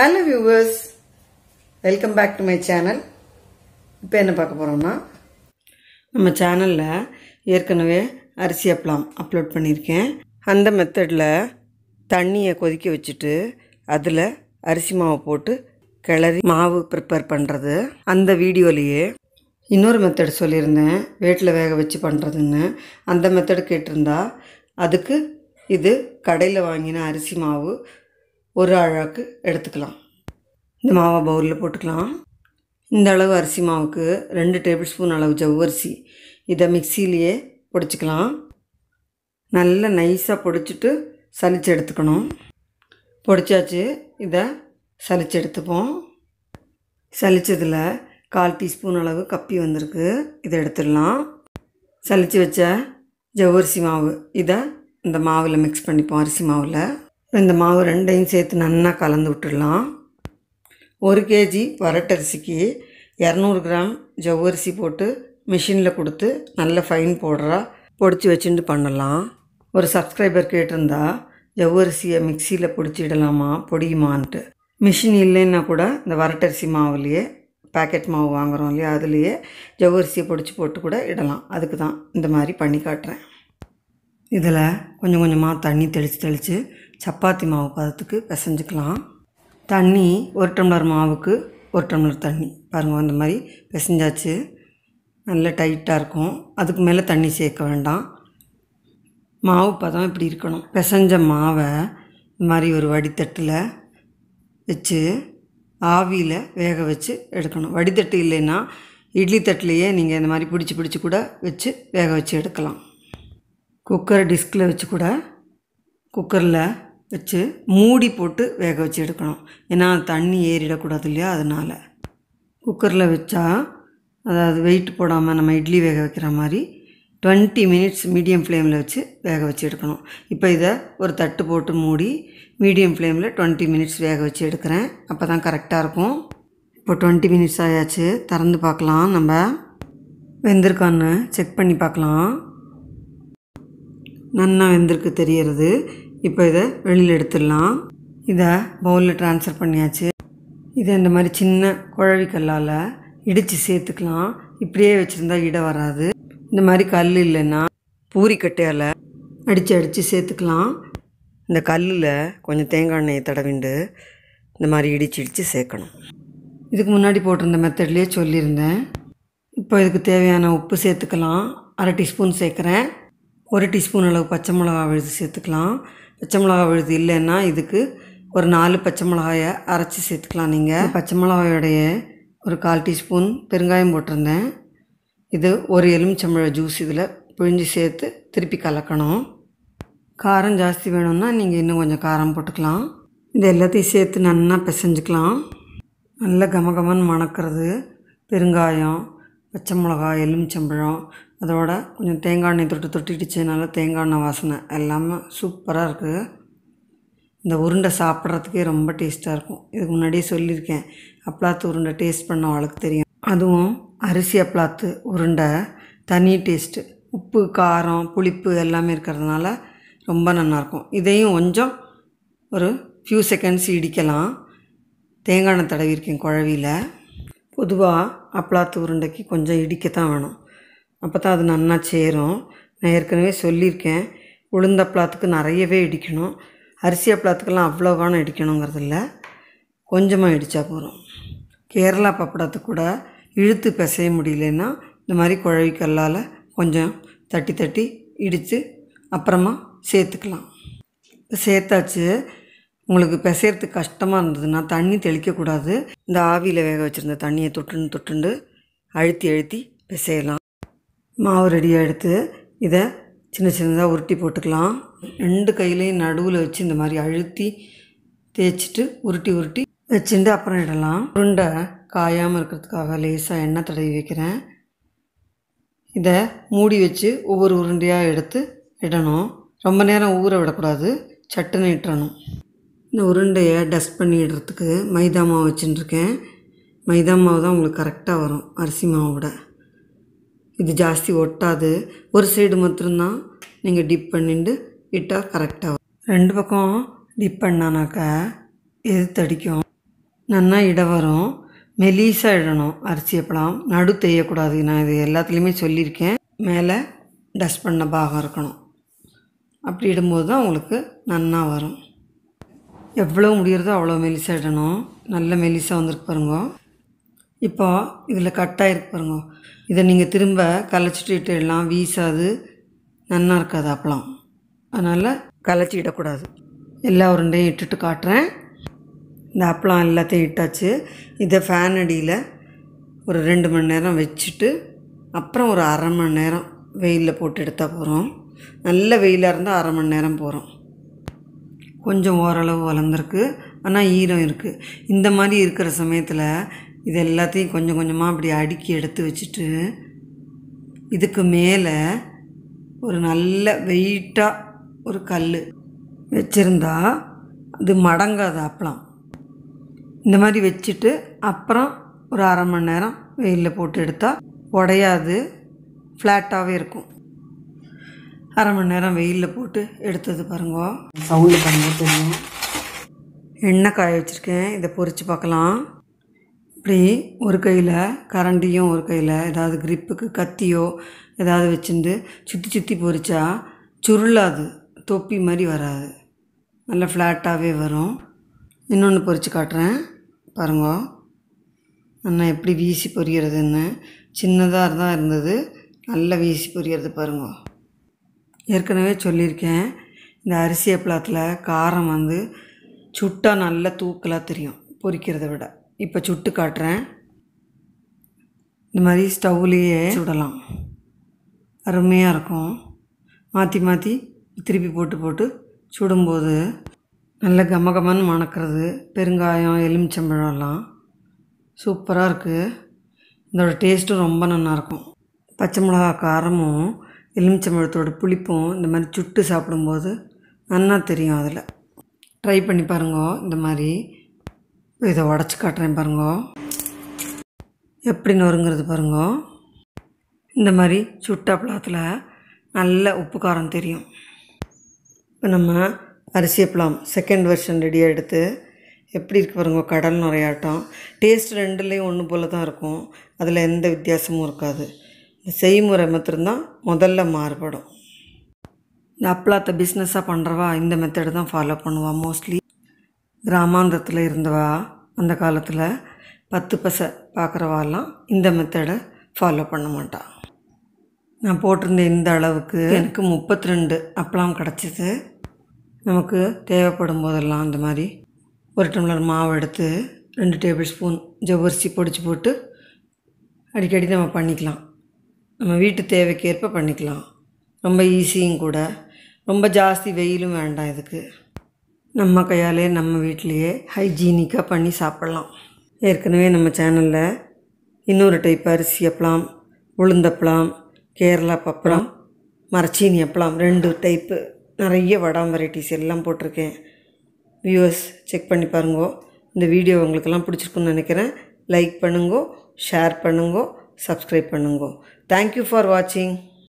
hello viewers welcome back to my channel இப்போ என்ன பார்க்க போகிறோம்னா நம்ம சேனலில் ஏற்கனவே அரிசி அப்பளம் அப்லோட் பண்ணியிருக்கேன் அந்த மெத்தடில் தண்ணியை கொதிக்க வச்சுட்டு அதில் அரிசி மாவை போட்டு கிளறி மாவு ப்ரிப்பேர் பண்ணுறது அந்த வீடியோலேயே இன்னொரு மெத்தட் சொல்லியிருந்தேன் வேட்டில் வேக வச்சு பண்ணுறதுன்னு அந்த மெத்தடு கேட்டிருந்தா அதுக்கு இது கடையில் வாங்கின அரிசி மாவு ஒரு அழாக்கு எடுத்துக்கலாம் இந்த மாவை பவுலில் போட்டுக்கலாம் இந்த அளவு அரிசி மாவுக்கு ரெண்டு டேபிள் ஸ்பூன் அளவு ஜவ்வரிசி இதை மிக்சிலேயே பொடிச்சிக்கலாம் நல்லா நைஸாக பொடிச்சிட்டு சலிச்சு எடுத்துக்கணும் பொடிச்சாச்சு இதை சலிச்சு எடுத்துப்போம் சலித்ததில் கால் டீஸ்பூன் அளவு கப்பி வந்திருக்கு இதை எடுத்துடலாம் சலித்து வச்ச ஜவ்வரிசி மாவு இதை இந்த மாவில் மிக்ஸ் பண்ணிப்போம் அரிசி மாவில் இந்த மாவு ரெண்டையும் சேர்த்து நல்லா கலந்து விட்டுடலாம் ஒரு கேஜி வரட்டரிசிக்கு இரநூறு கிராம் ஜவ்வரிசி போட்டு மிஷினில் கொடுத்து நல்ல ஃபைன் பவுடராக பொடிச்சு வச்சுட்டு பண்ணலாம் ஒரு சப்ஸ்கிரைபர் கேட்டிருந்தா ஜவ்வரிசியை மிக்சியில் பிடிச்சிடலாமா பொடியுமான்ட்டு மிஷின் இல்லைன்னா கூட இந்த வரட்டரிசி மாவுலேயே பேக்கெட் மாவு வாங்குகிறோம் இல்லையா அதுலேயே ஜவ்வரிசியை பிடிச்சி போட்டு கூட இடலாம் அதுக்கு தான் இந்த மாதிரி பண்ணி காட்டுறேன் இதில் கொஞ்சம் கொஞ்சமாக தண்ணி தெளித்து தெளித்து சப்பாத்தி மாவு பதத்துக்கு பிசைஞ்சிக்கலாம் தண்ணி ஒரு டம்ளர் மாவுக்கு ஒரு டம்ளர் தண்ணி பாருங்கள் அந்த மாதிரி பிசைஞ்சாச்சு நல்லா டைட்டாக இருக்கும் அதுக்கு மேலே தண்ணி சேர்க்க வேண்டாம் மாவு பதம் இப்படி இருக்கணும் பிசைஞ்ச மாவை இந்த மாதிரி ஒரு வடித்தட்டில் வச்சு ஆவியில் வேக வச்சு எடுக்கணும் வடித்தட்டு இல்லைன்னா இட்லி தட்டுலையே நீங்கள் இந்த மாதிரி பிடிச்சி பிடிச்சி கூட வச்சு வேக வச்சு எடுக்கலாம் குக்கர் டிஸ்கில் வச்சு கூட குக்கரில் வச்சு மூடி போட்டு வேக வச்சு எடுக்கணும் ஏன்னா தண்ணி ஏறிடக்கூடாது இல்லையா அதனால் குக்கரில் வச்சா அதாவது வெயிட் போடாமல் நம்ம இட்லி வேக வைக்கிற மாதிரி டுவெண்ட்டி மினிட்ஸ் மீடியம் ஃப்ளேமில் வச்சு வேக வச்சு எடுக்கணும் இப்போ இதை ஒரு தட்டு போட்டு மூடி மீடியம் ஃப்ளேமில் டுவெண்ட்டி மினிட்ஸ் வேக வச்சு எடுக்கிறேன் அப்போ தான் கரெக்டாக இருக்கும் இப்போ டுவெண்ட்டி மினிட்ஸ் ஆயாச்சு திறந்து பார்க்கலாம் நம்ம வெந்திருக்கான்னு செக் பண்ணி பார்க்கலாம் நன்னா வெந்திருக்கு தெரியறது இப்போ இதை வெளியில் எடுத்துடலாம் இதை பவுலில் ட்ரான்ஸ்ஃபர் பண்ணியாச்சு இதை இந்த மாதிரி சின்ன குழவி கல்லால் இடித்து சேர்த்துக்கலாம் இப்படியே வச்சுருந்தா இடம் வராது இந்த மாதிரி கல் இல்லைன்னா பூரிக்கட்டையால் அடித்து அடித்து சேர்த்துக்கலாம் இந்த கல்லில் கொஞ்சம் தேங்காய் எண்ணெயை தடவிண்டு இந்த மாதிரி இடித்து இடித்து சேர்க்கணும் இதுக்கு முன்னாடி போட்டிருந்த மெத்தட்லேயே சொல்லியிருந்தேன் இப்போ இதுக்கு தேவையான உப்பு சேர்த்துக்கலாம் அரை டீஸ்பூன் சேர்க்குறேன் ஒரு டீஸ்பூன் அளவு பச்சை மிளகா விழுது சேர்த்துக்கலாம் பச்சை மிளகா விழுது இல்லைன்னா இதுக்கு ஒரு நாலு பச்சை மிளகாயை அரைச்சி சேர்த்துக்கலாம் நீங்கள் பச்சை மிளகாயோடைய ஒரு கால் டீஸ்பூன் பெருங்காயம் போட்டிருந்தேன் இது ஒரு எலுமிச்சம்பழ ஜூஸ் இதில் பிழிஞ்சு சேர்த்து திருப்பி கலக்கணும் காரம் ஜாஸ்தி வேணும்னா நீங்கள் இன்னும் கொஞ்சம் காரம் போட்டுக்கலாம் இது எல்லாத்தையும் சேர்த்து நல்லா பிசைஞ்சுக்கலாம் நல்லா கமகமன்னு மணக்கிறது பெருங்காயம் பச்சை மிளகாய் எலுமிச்சம்பழம் அதோட கொஞ்சம் தேங்காய் எண்ணெய் தொட்டு தொட்டிடுச்சு நல்லா தேங்காய் எண்ணெய் வாசனை எல்லாமே சூப்பராக இருக்குது இந்த உருண்டை சாப்பிட்றதுக்கே ரொம்ப டேஸ்ட்டாக இருக்கும் இதுக்கு முன்னாடியே சொல்லியிருக்கேன் அப்ளாத்து உருண்டை டேஸ்ட் பண்ண அவளுக்கு தெரியும் அதுவும் அரிசி அப்ளாத்து உருண்டை தனி டேஸ்ட்டு உப்பு காரம் புளிப்பு எல்லாமே இருக்கிறதுனால ரொம்ப நல்லாயிருக்கும் இதையும் கொஞ்சம் ஒரு ஃபியூ செகண்ட்ஸ் இடிக்கலாம் தேங்காய் எண்ணெய் தடவிருக்கேன் குழவியில் பொதுவாக அப்ளாத்து உருண்டைக்கு கொஞ்சம் இடிக்க தான் வேணும் அப்போ தான் அது நன்னா சேரும் நான் ஏற்கனவே சொல்லியிருக்கேன் உளுந்த அப்பளத்துக்கு நிறையவே இடிக்கணும் அரிசி அப்பளாத்துக்கெல்லாம் அவ்வளோ காணம் இடிக்கணுங்கிறது இல்லை கொஞ்சமாக இடித்தா போகிறோம் கேரளா பப்படாத்து கூட இழுத்து பிசைய முடியலன்னா இந்த மாதிரி குழவிக்கல்லால் கொஞ்சம் தட்டி தட்டி இடித்து அப்புறமா சேர்த்துக்கலாம் இப்போ சேர்த்தாச்சு உங்களுக்கு பிசையறதுக்கு கஷ்டமாக இருந்ததுன்னா தண்ணி தெளிக்கக்கூடாது இந்த ஆவியில் வேக வச்சுருந்த தண்ணியை தொட்டுன்னு தொட்டுண்டு அழுத்தி அழுத்தி பிசையலாம் மாவு ரெடியாக எடுத்து இதை சின்ன சின்னதாக உருட்டி போட்டுக்கலாம் ரெண்டு கையிலையும் நடுவில் வச்சு இந்த மாதிரி அழுத்தி தேய்ச்சிட்டு உருட்டி உருட்டி வச்சுட்டு அப்புறம் இடலாம் உருண்டை காயாமல் இருக்கிறதுக்காக லேசாக எண்ணெய் தடவி வைக்கிறேன் இதை மூடி வச்சு ஒவ்வொரு உருண்டையாக எடுத்து இடணும் ரொம்ப நேரம் ஊற விடக்கூடாது சட்டுன்னு இட்டணும் இந்த உருண்டையை டஸ்ட் பண்ணிடுறதுக்கு மைதா மாவு வச்சுட்டுருக்கேன் மைதா மாவு தான் உங்களுக்கு கரெக்டாக வரும் அரிசி விட இது ஜாஸ்தி ஒட்டாது ஒரு சைடு மாத்திரம்தான் நீங்கள் டிப் பண்ணிட்டு இட்டால் கரெக்டாக ரெண்டு பக்கம் டிப் பண்ணானாக்கா எது தடிக்கும் நல்லா இட வரும் மெலீஸாக இடணும் அரிசி எப்படாம் நடு தேயக்கூடாது நான் இது எல்லாத்துலேயுமே சொல்லியிருக்கேன் மேலே டஸ்ட் பண்ண பாகம் இருக்கணும் அப்படி இடும்போது தான் உங்களுக்கு நன்னா வரும் எவ்வளோ முடிகிறதோ அவ்வளோ மெலிசாக இடணும் நல்ல மெலிசாக வந்திருக்கு பாருங்க இப்போ இதில் கட்டாக இருக்கு பாருங்க இதை நீங்கள் திரும்ப கலைச்சிட்டு எல்லாம் வீசாது நன்னா இருக்காது அப்பளம் அதனால் கலைச்சிடக்கூடாது எல்லா உருண்டையும் இட்டுட்டு காட்டுறேன் இந்த அப்பளம் எல்லாத்தையும் இட்டாச்சு இதை ஃபேன் அடியில் ஒரு ரெண்டு மணி நேரம் வச்சுட்டு அப்புறம் ஒரு அரை மணி நேரம் வெயிலில் போட்டு எடுத்தால் போகிறோம் நல்ல வெயிலாக இருந்தால் அரை மணி நேரம் போகிறோம் கொஞ்சம் ஓரளவு வளர்ந்துருக்கு ஆனால் ஈரம் இருக்குது இந்த மாதிரி இருக்கிற சமயத்தில் இது எல்லாத்தையும் கொஞ்சம் கொஞ்சமாக அப்படி அடுக்கி எடுத்து வச்சுட்டு இதுக்கு மேலே ஒரு நல்ல வெயிட்டாக ஒரு கல் வச்சுருந்தா அது மடங்காது அப்பளம் இந்த மாதிரி வச்சுட்டு அப்புறம் ஒரு அரை மணி நேரம் வெயிலில் போட்டு எடுத்தால் உடையாது ஃப்ளாட்டாகவே இருக்கும் அரை மணி நேரம் வெயிலில் போட்டு எடுத்தது பாருங்க சவுண்டு பண்ணி தெரியும் எண்ணெய் காய வச்சுருக்கேன் இதை பொறிச்சு பார்க்கலாம் இப்படி ஒரு கையில் கரண்டியும் ஒரு கையில் ஏதாவது கிரிப்புக்கு கத்தியோ ஏதாவது வச்சுட்டு சுற்றி சுற்றி பொறிச்சா சுருளாது தொப்பி மாதிரி வராது நல்லா ஃப்ளாட்டாகவே வரும் இன்னொன்று பொறிச்சு காட்டுறேன் பாருங்க நான் எப்படி வீசி பொரியறதுன்னு சின்னதாக தான் இருந்தது நல்லா வீசி பொரியறது பாருங்க ஏற்கனவே சொல்லியிருக்கேன் இந்த அரிசி அப்பளத்தில் காரம் வந்து சுட்டாக நல்லா தூக்கலாக தெரியும் பொறிக்கிறத விட இப்போ சுட்டு காட்டுறேன் இந்த மாதிரி ஸ்டவ்லேயே சுடலாம் அருமையாக இருக்கும் மாற்றி மாற்றி திருப்பி போட்டு போட்டு சுடும்போது நல்ல கமகமன்னு மணக்கிறது பெருங்காயம் எலுமிச்சம்பழம்லாம் சூப்பராக இருக்குது இதோட டேஸ்ட்டும் ரொம்ப நல்லாயிருக்கும் பச்சை மிளகா காரமும் எலுமிச்சம்பழத்தோட புளிப்பும் இந்த மாதிரி சுட்டு சாப்பிடும்போது நல்லா தெரியும் அதில் ட்ரை பண்ணி பாருங்க இந்த மாதிரி இதை உடச்சி காட்டுறேன் பாருங்க எப்படி நொறுங்கிறது பாருங்க இந்த மாதிரி சுட்டா பழத்தில் நல்ல உப்பு காரம் தெரியும் இப்போ நம்ம அரிசி அப்பளம் செகண்ட் வெர்ஷன் ரெடியாக எடுத்து எப்படி இருக்குது பாருங்க கடல் நுரையாட்டம் டேஸ்ட் ரெண்டுலேயும் ஒன்று போல் தான் இருக்கும் அதில் எந்த வித்தியாசமும் இருக்காது இந்த செய்முறை மாத்திரம்தான் முதல்ல மாறுபடும் இந்த அப்பளாத்த பிஸ்னஸாக பண்ணுறவா இந்த மெத்தடு தான் ஃபாலோ பண்ணுவாள் மோஸ்ட்லி கிராமாந்தத்தில் இருந்தவா அந்த காலத்தில் பத்து பசை பார்க்குறவாலாம் இந்த மெத்தடை ஃபாலோ பண்ண மாட்டாள் நான் போட்டிருந்த இந்த அளவுக்கு எனக்கு முப்பத்தி ரெண்டு அப்பளம் கிடச்சிது நமக்கு தேவைப்படும் போதெல்லாம் அந்த மாதிரி ஒரு டம்ளர் மாவு எடுத்து ரெண்டு டேபிள் ஸ்பூன் ஜவ்வரிசி பொடிச்சு போட்டு அடிக்கடி நம்ம பண்ணிக்கலாம் நம்ம வீட்டு தேவைக்கேற்ப பண்ணிக்கலாம் ரொம்ப ஈஸியும் கூட ரொம்ப ஜாஸ்தி வெயிலும் வேண்டாம் இதுக்கு நம்ம கையாலே நம்ம வீட்டிலையே ஹைஜீனிக்காக பண்ணி சாப்பிட்லாம் ஏற்கனவே நம்ம சேனலில் இன்னொரு டைப் அரிசி அப்பளம் உளுந்தப்பளம் கேரளா பப்பளம் மரச்சீனி அப்பளம் ரெண்டு டைப்பு நிறைய வடாம் வெரைட்டிஸ் எல்லாம் போட்டிருக்கேன் வியூவர்ஸ் செக் பண்ணி பாருங்கோ இந்த வீடியோ உங்களுக்கெல்லாம் பிடிச்சிருக்குன்னு நினைக்கிறேன் லைக் பண்ணுங்கோ ஷேர் பண்ணுங்கோ சப்ஸ்கிரைப் பண்ணுங்கோ தேங்க்யூ ஃபார் வாட்சிங்